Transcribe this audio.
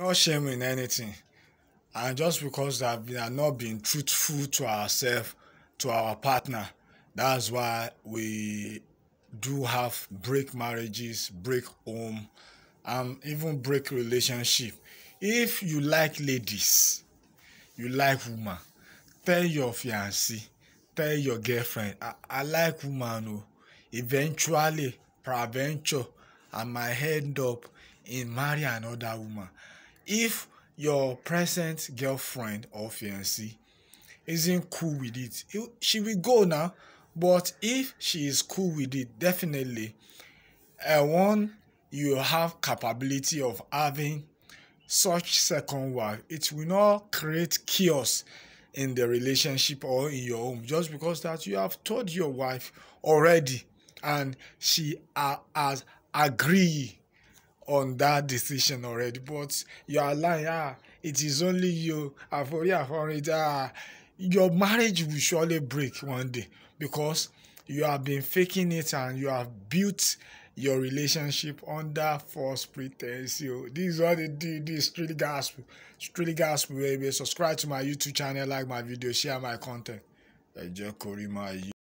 not shame in anything and just because we are not being truthful to ourselves to our partner that's why we do have break marriages break home um, even break relationship if you like ladies you like woman tell your fiancé tell your girlfriend i, I like woman oh, eventually peradventure i might end up in marry another woman if your present girlfriend or fiancée isn't cool with it, she will go now. But if she is cool with it, definitely, uh, one, you have capability of having such second wife. It will not create chaos in the relationship or in your home just because that you have told your wife already and she uh, has agreed on that decision already but you are lying ah it is only you àforí àforí ah your marriage will surely break one day because you have been faking it and you have built your relationship under false pretense yo this is all the, do this is truly gospel truly gospel baby subscribe to my youtube channel like my video share my content ẹ jẹ́ kó rí máa